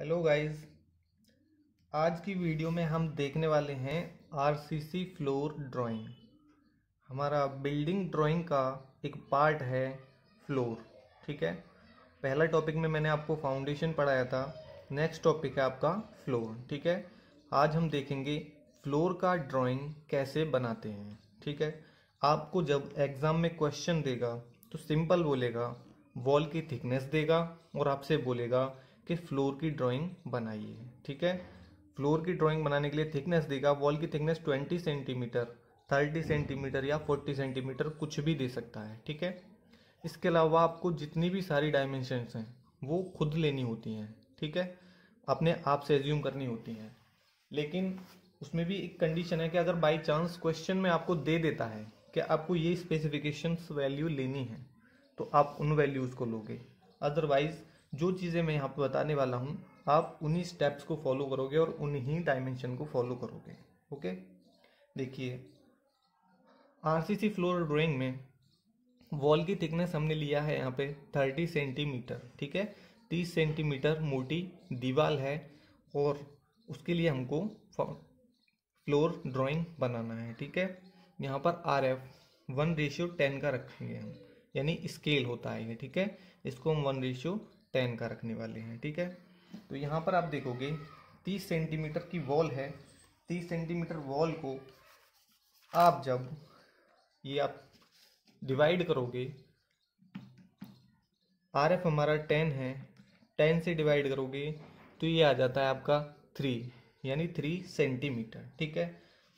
Hello guys आज की video में हम देखने वाले हैं आरसीसी फ्लोर ड्राइंग हमारा बिल्डिंग ड्राइंग का एक पार्ट है फ्लोर ठीक है पहला टॉपिक में मैंने आपको फाउंडेशन पढ़ाया था नेक्स्ट टॉपिक है आपका फ्लोर ठीक है आज हम देखेंगे फ्लोर का ड्राइंग कैसे बनाते हैं ठीक है आपको जब एग्ज़ाम में क्वेश्चन देगा तो सिंपल बोलेगा वॉल की थिकनेस देगा और आपसे बोलेगा कि फ्लोर की ड्राइंग बनाइए ठीक है फ्लोर की ड्राइंग बनाने के लिए थिकनेस देगा वॉल की thickness twenty centimetre thirty centimetre या फोर्टी सेंटीमीटर कुछ भी दे सकता है ठीक है इसके अलावा आपको जितनी भी सारी डायमेंशंस हैं वो खुद लेनी होती हैं ठीक है अपने आप से एज्यूम करनी होती हैं लेकिन उसमें भी एक कंडीशन है कि अगर बाई चांस क्वेश्चन में आपको दे देता है कि आपको ये स्पेसिफिकेशंस वैल्यू लेनी है तो आप उन वैल्यूज़ को लोगे अदरवाइज जो चीज़ें मैं यहाँ पर बताने वाला हूँ आप उन्हीं स्टेप्स को फॉलो करोगे और उन्हीं डायमेंशन को फॉलो करोगे ओके देखिए आरसीसी फ्लोर ड्राइंग में वॉल की थिकनेस हमने लिया है यहाँ पे थर्टी सेंटीमीटर ठीक है तीस सेंटीमीटर मोटी दीवार है और उसके लिए हमको फ्लोर ड्राइंग बनाना है ठीक है यहाँ पर R F one ratio ten का रखेंगे हम यानी स्केल होता है ये ठीक है इसको हम वन रेशियो टेन का रखने वाले हैं ठीक है तो यहाँ पर आप देखोगे तीस सेंटीमीटर की वॉल है तीस सेंटीमीटर वॉल को आप जब ये आप डिवाइड करोगे आर एफ हमारा टेन है टेन से डिवाइड करोगे तो ये आ जाता है आपका थ्री यानी थ्री सेंटीमीटर ठीक है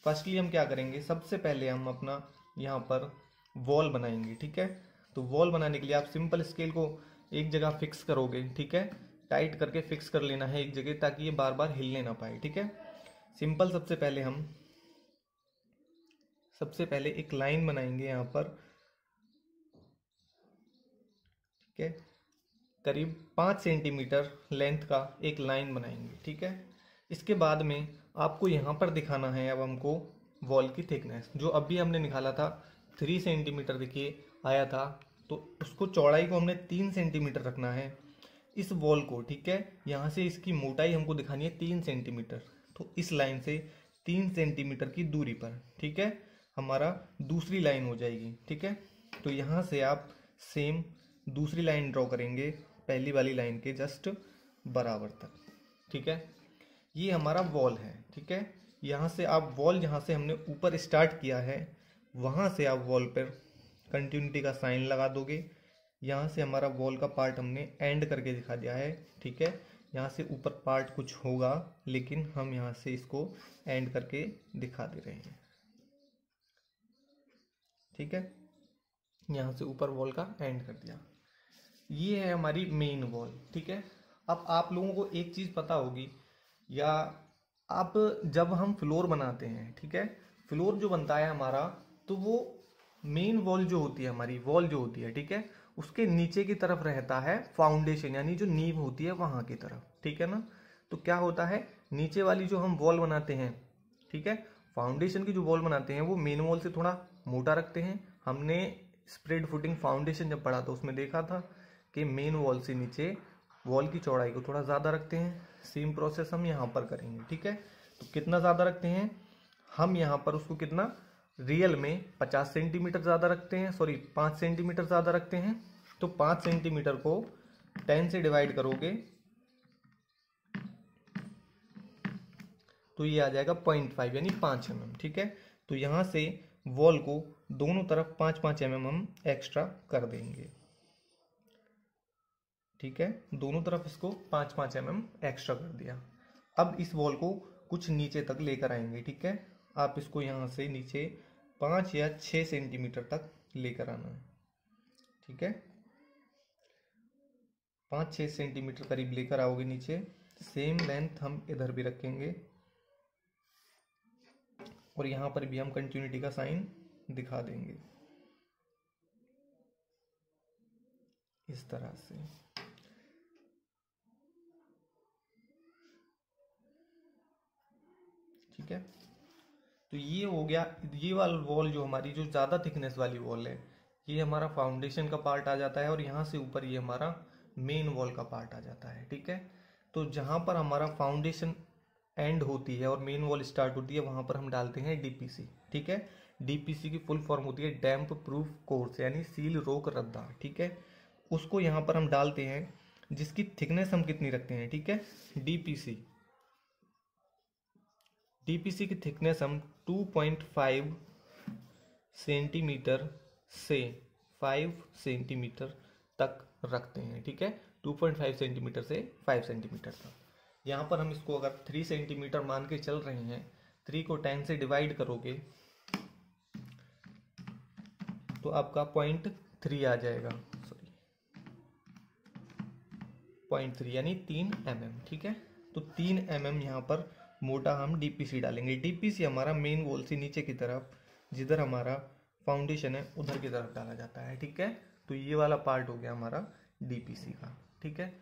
फर्स्टली हम क्या करेंगे सबसे पहले हम अपना यहाँ पर वॉल बनाएंगे ठीक है तो वॉल बनाने के लिए आप सिंपल स्केल को एक जगह फिक्स करोगे ठीक है टाइट करके फिक्स कर लेना है एक जगह ताकि ये बार बार हिलने ना पाए ठीक है सिंपल सबसे पहले हम सबसे पहले एक लाइन बनाएंगे यहाँ पर ठीक है करीब पाँच सेंटीमीटर लेंथ का एक लाइन बनाएंगे ठीक है इसके बाद में आपको यहाँ पर दिखाना है अब हमको वॉल की थिकनेस जो अभी हमने निकाला था थ्री सेंटीमीटर देखिए आया था तो उसको चौड़ाई को हमने तीन सेंटीमीटर रखना है इस वॉल को ठीक है यहाँ से इसकी मोटाई हमको दिखानी है तीन सेंटीमीटर तो इस लाइन से तीन सेंटीमीटर की दूरी पर ठीक है हमारा दूसरी लाइन हो जाएगी ठीक है तो यहाँ से आप सेम दूसरी लाइन ड्रॉ करेंगे पहली वाली लाइन के जस्ट बराबर तक ठीक है ये हमारा वॉल है ठीक है यहाँ से आप वॉल जहाँ से हमने ऊपर स्टार्ट किया है वहाँ से आप वॉल पर कंटिन्यूटी का साइन लगा दोगे यहाँ से हमारा वॉल का पार्ट हमने एंड करके दिखा दिया है ठीक है यहाँ से ऊपर पार्ट कुछ होगा लेकिन हम यहाँ से इसको एंड करके दिखा दे रहे हैं ठीक है यहाँ से ऊपर वॉल का एंड कर दिया ये है हमारी मेन वॉल ठीक है अब आप लोगों को एक चीज़ पता होगी या आप जब हम फ्लोर बनाते हैं ठीक है फ्लोर जो बनता है हमारा तो वो मेन वॉल जो होती है हमारी वॉल जो होती है ठीक है उसके नीचे की तरफ रहता है फाउंडेशन यानी जो नींव होती है वहां की तरफ ठीक है ना तो क्या होता है नीचे वाली जो हम वॉल बनाते हैं ठीक है फाउंडेशन की जो वॉल बनाते हैं वो मेन वॉल से थोड़ा मोटा रखते हैं हमने स्प्रेड फुटिंग फाउंडेशन जब पढ़ा था तो उसमें देखा था कि मेन वॉल से नीचे वॉल की चौड़ाई को थोड़ा ज़्यादा रखते हैं सेम प्रोसेस हम यहाँ पर करेंगे ठीक है तो कितना ज़्यादा रखते हैं हम यहाँ पर उसको कितना रियल में पचास सेंटीमीटर ज़्यादा रखते हैं सॉरी 5 सेंटीमीटर ज़्यादा रखते हैं तो 5 सेंटीमीटर को टेन से डिवाइड करोगे तो ये आ जाएगा 0.5 यानी 5 एम mm, ठीक है तो यहाँ से वॉल को दोनों तरफ 5-5 एम एम एक्स्ट्रा कर देंगे ठीक है दोनों तरफ इसको 5-5 एम mm एक्स्ट्रा कर दिया अब इस वॉल को कुछ नीचे तक लेकर आएंगे ठीक है आप इसको यहाँ से नीचे पाँच या छः सेंटीमीटर तक लेकर आना है ठीक है पाँच छः सेंटीमीटर करीब लेकर आओगे नीचे सेम लेंथ हम इधर भी रखेंगे और यहाँ पर भी हम कंटिन्यूटी का साइन दिखा देंगे इस तरह से ठीक है तो ये हो गया ये वाला वॉल जो हमारी जो ज़्यादा थिकनेस वाली वॉल है ये हमारा फाउंडेशन का पार्ट आ जाता है और यहाँ से ऊपर ये हमारा मेन वॉल का पार्ट आ जाता है ठीक है तो जहाँ पर हमारा फाउंडेशन एंड होती है और मेन वॉल स्टार्ट होती है वहाँ पर हम डालते हैं डीपीसी ठीक है डीपीसी की फुल फॉर्म होती है डैम्प प्रूफ कोर्स यानी सील रोक रद्दा ठीक है उसको यहाँ पर हम डालते हैं जिसकी थिकनेस हम कितनी रखते हैं ठीक है डी डीपीसी की थिकनेस हम 2.5 सेंटीमीटर से 5 सेंटीमीटर तक रखते हैं ठीक है 2.5 सेंटीमीटर से 5 सेंटीमीटर तक यहाँ पर हम इसको अगर 3 सेंटीमीटर मान के चल रहे हैं 3 को 10 से डिवाइड करोगे तो आपका पॉइंट थ्री आ जाएगा सॉरी पॉइंट थ्री यानी तीन एम ठीक है तो तीन एम mm यहाँ पर मोटा हम डीपीसी डालेंगे डीपीसी हमारा मेन वॉल से नीचे की तरफ जिधर हमारा फाउंडेशन है उधर की तरफ डाला जाता है ठीक है तो ये वाला पार्ट हो गया हमारा डीपीसी का ठीक है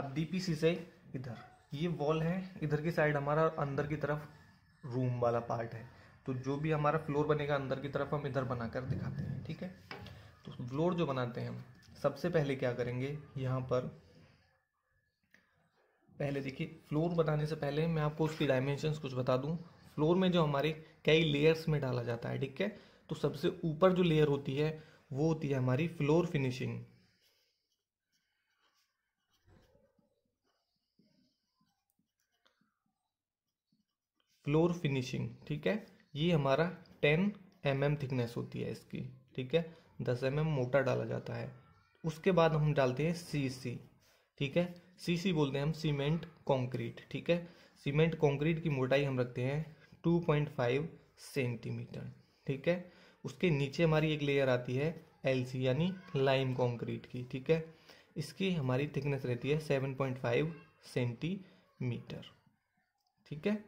अब डीपीसी से इधर ये वॉल है इधर की साइड हमारा अंदर की तरफ रूम वाला पार्ट है तो जो भी हमारा फ्लोर बनेगा अंदर की तरफ हम इधर बनाकर दिखाते हैं ठीक है तो फ्लोर जो बनाते हैं सबसे पहले क्या करेंगे यहाँ पर पहले देखिए फ्लोर बताने से पहले मैं आपको उसकी डायमेंशंस कुछ बता दूं फ्लोर में जो हमारे कई लेयर्स में डाला जाता है ठीक है तो सबसे ऊपर जो लेयर होती है वो होती है हमारी फ्लोर फिनिशिंग फ्लोर फिनिशिंग ठीक है ये हमारा टेन एम एम थिकनेस होती है इसकी ठीक है दस एम mm एम मोटा डाला जाता है उसके बाद हम डालते हैं सी सी ठीक है सीसी बोलते हैं हम सीमेंट कंक्रीट ठीक है सीमेंट कंक्रीट की मोटाई हम रखते हैं 2.5 सेंटीमीटर ठीक है उसके नीचे हमारी एक लेयर आती है एलसी यानी लाइम कंक्रीट की ठीक है इसकी हमारी थिकनेस रहती है 7.5 सेंटीमीटर ठीक है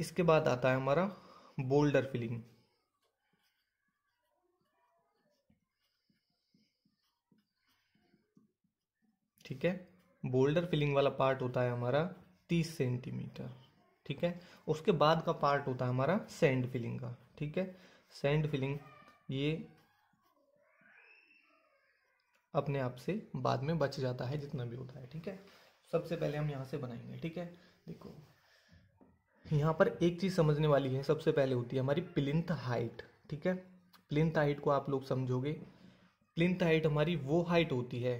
इसके बाद आता है हमारा बोल्डर फिलिंग ठीक है बोल्डर फिलिंग वाला पार्ट होता है हमारा तीस सेंटीमीटर ठीक है उसके बाद का पार्ट होता है हमारा सैंड फिलिंग का ठीक है सैंड फिलिंग ये अपने आप से बाद में बच जाता है जितना भी होता है ठीक है सबसे पहले हम यहाँ से बनाएंगे ठीक है देखो यहाँ पर एक चीज़ समझने वाली है सबसे पहले होती है हमारी प्लिंथ हाइट ठीक है प्लिंथ हाइट को आप लोग समझोगे प्लिंथ हाइट हमारी वो हाइट होती है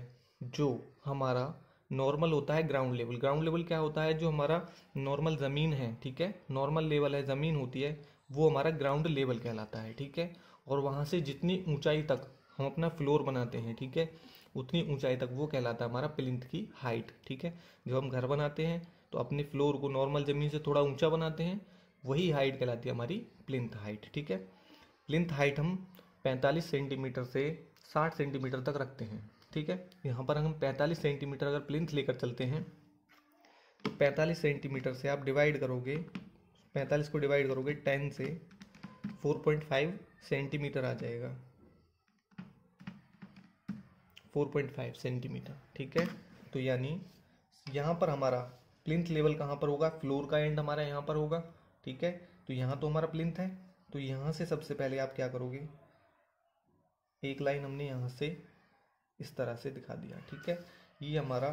जो हमारा नॉर्मल होता है ग्राउंड लेवल ग्राउंड लेवल क्या होता है जो हमारा नॉर्मल ज़मीन है ठीक है नॉर्मल लेवल है ज़मीन होती है वो हमारा ग्राउंड लेवल कहलाता है ठीक है और वहाँ से जितनी ऊंचाई तक हम अपना फ्लोर बनाते हैं ठीक है उतनी ऊंचाई तक वो कहलाता है हमारा प्लिंथ की हाइट ठीक है जब हम घर बनाते हैं तो अपने फ्लोर को नॉर्मल ज़मीन से थोड़ा ऊंचा बनाते हैं वही हाइट कहलाती है हमारी प्लिंथ हाइट ठीक है प्लिंथ हाइट हम पैंतालीस सेंटीमीटर से साठ सेंटीमीटर तक रखते हैं ठीक है यहाँ पर हम पैंतालीस सेंटीमीटर अगर प्लिंथ लेकर चलते हैं तो पैंतालीस सेंटीमीटर से आप डिवाइड करोगे पैंतालीस को डिवाइड करोगे टेन से फोर पॉइंट फाइव सेंटीमीटर आ जाएगा फोर पॉइंट फाइव सेंटीमीटर ठीक है तो यानी यहाँ पर हमारा प्लिंथ लेवल कहाँ पर होगा फ्लोर का एंड हमारा यहाँ पर होगा ठीक है तो यहाँ तो हमारा प्लिंथ है तो यहाँ से सबसे पहले आप क्या करोगे एक लाइन हमने यहाँ से इस तरह से दिखा दिया ठीक है ये हमारा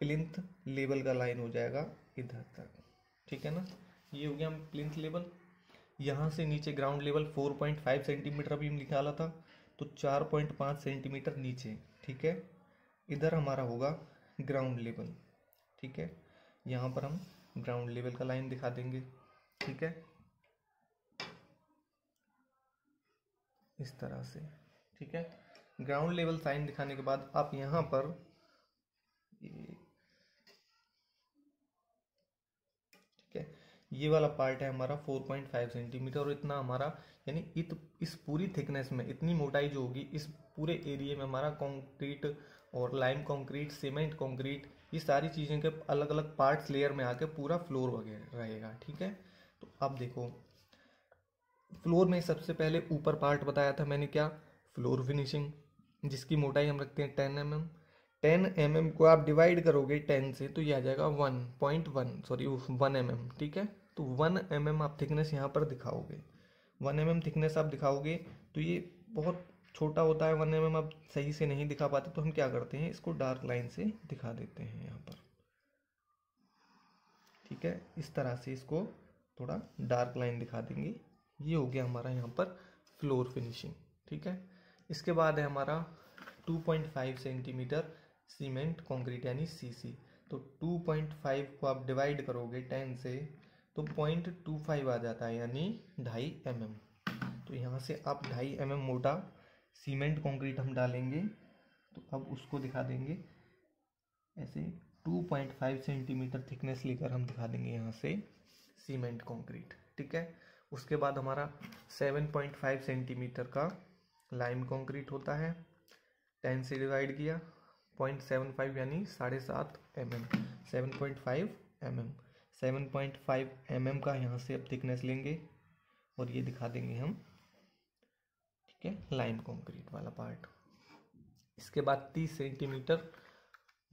प्लिंथ लेवल का लाइन हो जाएगा इधर तक ठीक है ना ये हो गया हम प्लिंथ लेवल यहाँ से नीचे ground level four point five centimetre अभी निकाला था तो चार पॉइंट पाँच सेंटीमीटर नीचे ठीक है इधर हमारा होगा ग्राउंड लेवल ठीक है यहाँ पर हम ग्राउंड लेवल का लाइन दिखा देंगे ठीक है इस तरह से ठीक है ग्राउंड लेवल साइन दिखाने के बाद आप यहाँ पर ठीक है ये वाला पार्ट है हमारा 4.5 सेंटीमीटर और इतना हमारा यानी इत, इस पूरी थिकनेस में इतनी मोटाई जो होगी इस पूरे एरिए में हमारा कंक्रीट और लाइम कंक्रीट सीमेंट कंक्रीट ये सारी चीज़ें के अलग अलग पार्ट्स लेयर में आके पूरा फ्लोर वगैरह रहेगा ठीक है तो अब देखो फ्लोर में सबसे पहले ऊपर पार्ट बताया था मैंने क्या फ्लोर फिनिशिंग जिसकी मोटाई हम रखते हैं ten M M ten M M को आप डिवाइड करोगे टेन से तो ये आ जाएगा one point one sorry one M M ठीक है तो वन एम एम आप थिकनेस यहाँ पर दिखाओगे वन एम एम थिकनेस आप दिखाओगे तो ये बहुत छोटा होता है वन एम एम आप सही से नहीं दिखा पाते तो हम क्या करते हैं इसको डार्क लाइन से दिखा देते हैं यहाँ पर ठीक है इस तरह से इसको थोड़ा डार्क लाइन दिखा देंगे ये हो गया हमारा यहाँ पर फ्लोर फिनिशिंग ठीक है इसके बाद है हमारा 2.5 सेंटीमीटर सीमेंट कंक्रीट यानी सीसी तो 2.5 को आप डिवाइड करोगे 10 से तो 0.25 आ जाता है यानी ढाई एम mm. तो यहाँ से आप ढाई एम mm मोटा सीमेंट कंक्रीट हम डालेंगे तो अब उसको दिखा देंगे ऐसे 2.5 सेंटीमीटर थिकनेस लेकर हम दिखा देंगे यहाँ से सीमेंट कंक्रीट ठीक है उसके बाद हमारा 7.5 सेंटीमीटर का लाइम कंक्रीट होता है टेन से डिवाइड किया पॉइंट सेवन फाइव यानी साढ़े सात M M seven point five M M seven point five M M का यहाँ से अब थिकनेस लेंगे और ये दिखा देंगे हम ठीक है लाइम कंक्रीट वाला पार्ट इसके बाद तीस सेंटीमीटर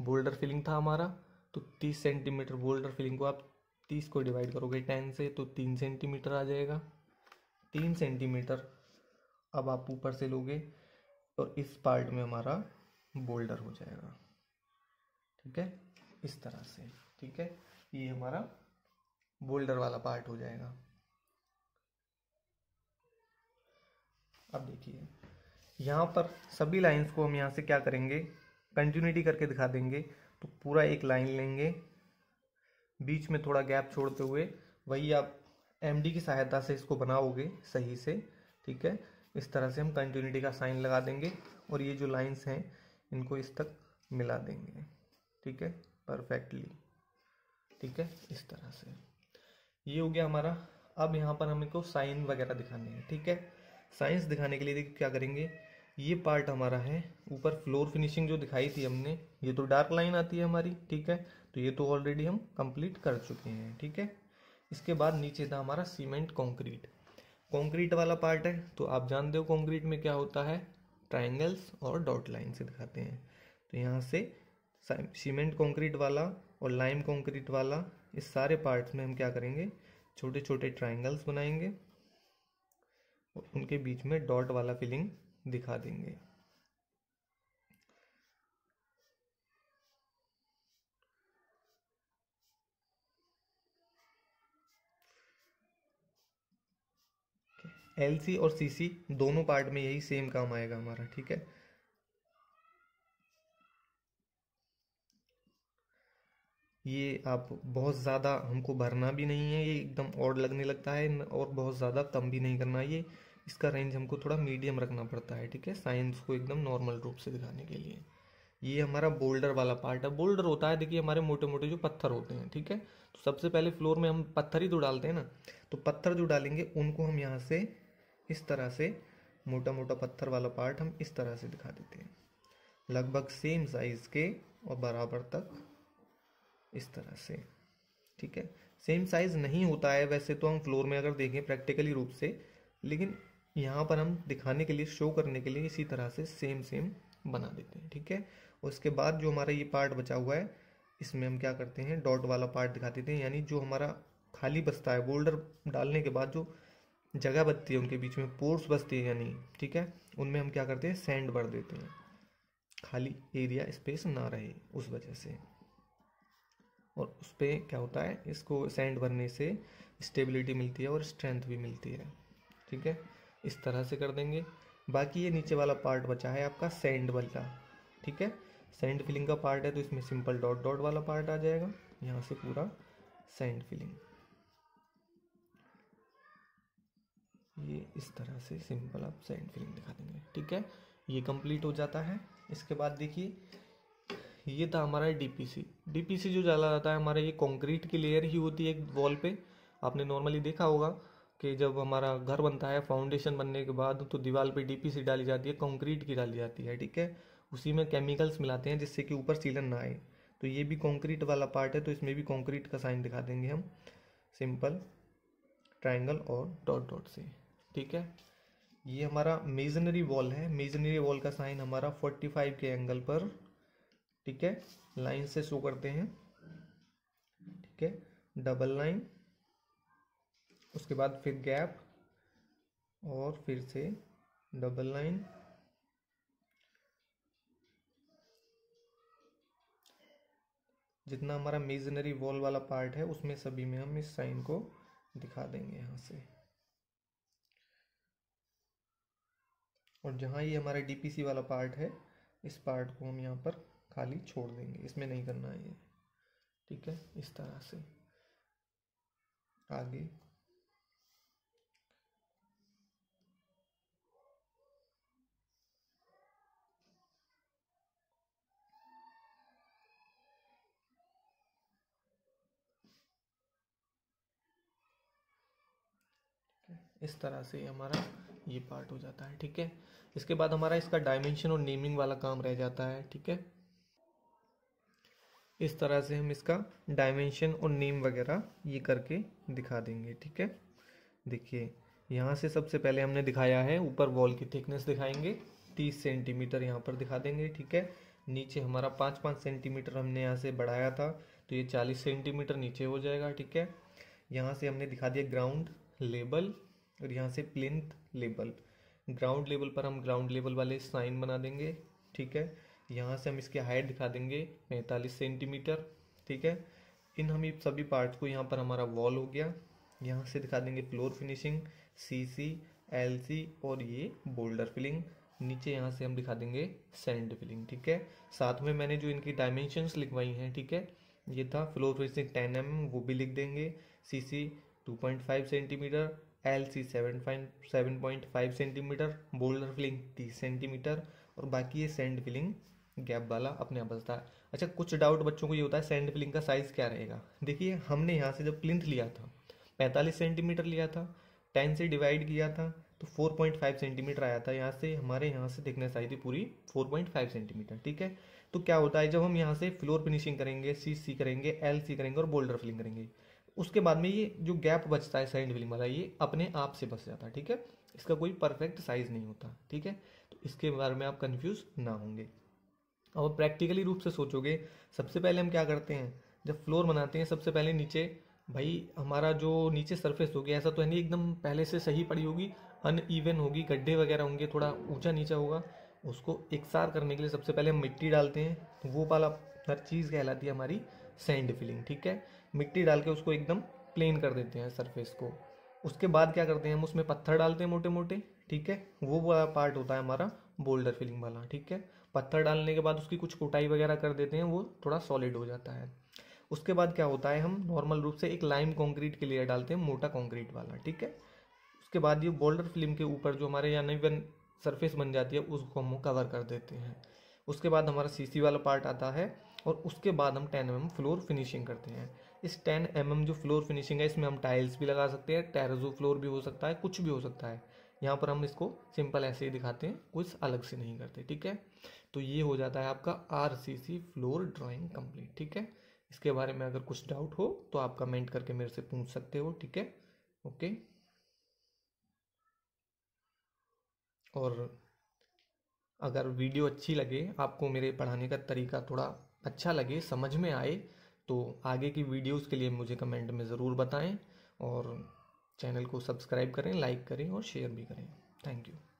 बोल्डर फिलिंग था हमारा तो तीस सेंटीमीटर बोल्डर फिलिंग को आप तीस को डिवाइड करोगे टेन से तो तीन सेंटीमीटर आ जाएगा तीन सेंटीमीटर अब आप ऊपर से लोगे और इस पार्ट में हमारा बोल्डर हो जाएगा ठीक है इस तरह से ठीक है ये हमारा बोल्डर वाला पार्ट हो जाएगा अब देखिए यहाँ पर सभी लाइंस को हम यहाँ से क्या करेंगे कंटिन्यूटी करके दिखा देंगे तो पूरा एक लाइन लेंगे बीच में थोड़ा गैप छोड़ते हुए वही आप एमडी की सहायता से इसको बनाओगे सही से ठीक है इस तरह से हम कंटिन्यूटी का साइन लगा देंगे और ये जो लाइंस हैं इनको इस तक मिला देंगे ठीक है परफेक्टली ठीक है इस तरह से ये हो गया हमारा अब यहाँ पर हमें को साइन वगैरह दिखाने हैं ठीक है साइंस दिखाने के लिए देखिए क्या करेंगे ये पार्ट हमारा है ऊपर फ्लोर फिनिशिंग जो दिखाई थी हमने ये तो डार्क लाइन आती है हमारी ठीक है तो ये तो ऑलरेडी हम कंप्लीट कर चुके हैं ठीक है इसके बाद नीचे था हमारा सीमेंट कंक्रीट कंक्रीट वाला पार्ट है तो आप जानते हो कंक्रीट में क्या होता है ट्राइंगल्स और डॉट लाइन से दिखाते हैं तो यहाँ से सीमेंट कंक्रीट वाला और लाइम कंक्रीट वाला इस सारे पार्ट्स में हम क्या करेंगे छोटे छोटे ट्राइंगल्स बनाएंगे और उनके बीच में डॉट वाला फिलिंग दिखा देंगे एल और सी दोनों पार्ट में यही सेम काम आएगा हमारा ठीक है ये आप बहुत ज़्यादा हमको भरना भी नहीं है ये एकदम और लगने लगता है और बहुत ज़्यादा कम भी नहीं करना ये इसका रेंज हमको थोड़ा मीडियम रखना पड़ता है ठीक है साइंस को एकदम नॉर्मल रूप से दिखाने के लिए ये हमारा बोल्डर वाला पार्ट है बोल्डर होता है देखिए हमारे मोटे मोटे जो पत्थर होते हैं ठीक है तो सबसे पहले फ्लोर में हम पत्थर ही तो डालते हैं ना तो पत्थर जो डालेंगे उनको हम यहाँ से इस तरह से मोटा मोटा पत्थर वाला पार्ट हम इस तरह से दिखा देते हैं लगभग सेम साइज़ के और बराबर तक इस तरह से ठीक है सेम साइज़ नहीं होता है वैसे तो हम फ्लोर में अगर देखें प्रैक्टिकली रूप से लेकिन यहाँ पर हम दिखाने के लिए शो करने के लिए इसी तरह से सेम सेम बना देते हैं ठीक है उसके बाद जो हमारा ये पार्ट बचा हुआ है इसमें हम क्या करते हैं डॉट वाला पार्ट दिखा देते हैं यानी जो हमारा खाली बसता है बोल्डर डालने के बाद जो जगह बचती है उनके बीच में पोर्स बचती है यानी ठीक है उनमें हम क्या करते हैं सैंड भर देते हैं खाली एरिया स्पेस ना रहे उस वजह से और उस पर क्या होता है इसको सैंड भरने से स्टेबिलिटी मिलती है और स्ट्रेंथ भी मिलती है ठीक है इस तरह से कर देंगे बाकी ये नीचे वाला पार्ट बचा है आपका सैंड वाला ठीक है सैंड फिलिंग का पार्ट है तो इसमें सिंपल डॉट डॉट वाला पार्ट आ जाएगा यहाँ से पूरा सैंड फिलिंग ये इस तरह से सिंपल आप साइड फिलिंग दिखा देंगे ठीक है ये कंप्लीट हो जाता है इसके बाद देखिए ये था हमारा डीपीसी डीपीसी जो डाला जाता है हमारे ये कंक्रीट की लेयर ही होती है एक वॉल पे आपने नॉर्मली देखा होगा कि जब हमारा घर बनता है फाउंडेशन बनने के बाद तो दीवार पे डीपीसी डाली जाती है कंक्रीट की डाली जाती है ठीक है उसी में केमिकल्स मिलाते हैं जिससे कि ऊपर सीलन ना आए तो ये भी कॉन्क्रीट वाला पार्ट है तो इसमें भी कॉन्क्रीट का साइन दिखा देंगे हम सिंपल ट्राइंगल और डॉट डॉट से ठीक है ये हमारा मेजनरी वॉल है मेजनरी वॉल का साइन हमारा फोर्टी फाइव के एंगल पर ठीक है लाइन से शो करते हैं ठीक है डबल लाइन उसके बाद फिर गैप और फिर से डबल लाइन जितना हमारा मेजनरी वॉल वाला पार्ट है उसमें सभी में हम इस साइन को दिखा देंगे यहाँ से और जहाँ ये हमारा डीपीसी वाला पार्ट है इस पार्ट को हम यहाँ पर खाली छोड़ देंगे इसमें नहीं करना है ये ठीक है इस तरह से आगे इस तरह से हमारा ये पार्ट हो जाता है ठीक है इसके बाद हमारा इसका डायमेंशन और नेमिंग वाला काम रह जाता है ठीक है इस तरह से हम इसका डायमेंशन और नेम वगैरह ये करके दिखा देंगे ठीक है देखिए यहाँ से सबसे पहले हमने दिखाया है ऊपर वॉल की थिकनेस दिखाएंगे तीस सेंटीमीटर यहाँ पर दिखा देंगे ठीक है नीचे हमारा पाँच पाँच सेंटीमीटर हमने यहाँ से बढ़ाया था तो ये चालीस सेंटीमीटर नीचे हो जाएगा ठीक है यहाँ से हमने दिखा दिया ग्राउंड लेबल और यहाँ से प्लिंथ लेबल ग्राउंड लेवल पर हम ग्राउंड लेवल वाले साइन बना देंगे ठीक है यहाँ से हम इसके हाइट दिखा देंगे पैंतालीस सेंटीमीटर ठीक है इन हम सभी पार्ट्स को यहाँ पर हमारा वॉल हो गया यहाँ से दिखा देंगे floor finishing C C L C और ये बोल्डर फिलिंग नीचे यहाँ से हम दिखा देंगे सेंड फिलिंग ठीक है साथ में मैंने जो इनकी डायमेंशंस लिखवाई हैं ठीक है ये था फ्लोर फिनिशिंग टेन एम वो भी लिख देंगे C C two point five centimetre L C seven point seven point five centimetre boulder filling तीस सेंटीमीटर और बाकी ये सेंड फिलिंग गैप वाला अपने आप बचता है अच्छा कुछ डाउट बच्चों को ये होता है सेंड फिलिंग का साइज़ क्या रहेगा देखिए हमने यहाँ से जब प्लिंथ लिया था पैंतालीस सेंटीमीटर लिया था टेन से डिवाइड किया था तो फोर पॉइंट फाइव सेंटीमीटर आया था यहाँ से हमारे यहाँ से से आई थी पूरी फोर पॉइंट फाइव सेंटीमीटर ठीक है तो क्या होता है जब हम यहाँ से फ्लोर फिनिशिंग करेंगे सी सी करेंगे एल सी करेंगे और बोल्डर फिलिंग करेंगे उसके बाद में ये जो गैप बचता है साइड फिल्म वाला ये अपने आप से बच जाता है ठीक है इसका कोई परफेक्ट साइज़ नहीं होता ठीक है तो इसके बारे में आप कन्फ्यूज ना होंगे अब प्रैक्टिकली रूप से सोचोगे सबसे पहले हम क्या करते हैं जब फ्लोर बनाते हैं सबसे पहले नीचे भाई हमारा जो नीचे सरफेस हो गया ऐसा तो है नहीं एकदम पहले से सही पड़ी होगी अन ईवन होगी गड्ढे वगैरह होंगे थोड़ा ऊंचा नीचा होगा उसको एकसार करने के लिए सबसे पहले हम मिट्टी डालते हैं वो वाला हर चीज़ कहलाती है हमारी सैंड फिलिंग ठीक है मिट्टी डाल के उसको एकदम प्लेन कर देते हैं सरफेस को उसके बाद क्या करते हैं हम उसमें पत्थर डालते हैं मोटे मोटे ठीक है वो वाला पार्ट होता है हमारा बोल्डर फिलिंग वाला ठीक है पत्थर डालने के बाद उसकी कुछ कोटाई वगैरह कर देते हैं वो थोड़ा सॉलिड हो जाता है उसके बाद क्या होता है हम नॉर्मल रूप से एक लाइम कॉन्क्रीट के लिए डालते हैं मोटा कॉन्क्रीट वाला ठीक है उसके बाद ये बोल्डर फिल्म के ऊपर जो हमारे यानी बन सरफेस बन जाती है उसको हम कवर कर देते हैं उसके बाद हमारा सीसी वाला पार्ट आता है और उसके बाद हम टेन एम फ्लोर फिनिशिंग करते हैं इस 10 एम mm जो फ्लोर फिनिशिंग है इसमें हम टाइल्स भी लगा सकते हैं टेरेजो फ्लोर भी हो सकता है कुछ भी हो सकता है यहाँ पर हम इसको सिंपल ऐसे ही दिखाते हैं कुछ अलग से नहीं करते ठीक है तो ये हो जाता है आपका आर फ्लोर ड्राइंग कम्प्लीट ठीक है इसके बारे में अगर कुछ डाउट हो तो आप कमेंट करके मेरे से पूछ सकते हो ठीक है ओके और अगर वीडियो अच्छी लगे आपको मेरे पढ़ाने का तरीका थोड़ा अच्छा लगे समझ में आए तो आगे की वीडियोस के लिए मुझे कमेंट में ज़रूर बताएं और चैनल को सब्सक्राइब करें लाइक करें और शेयर भी करें थैंक यू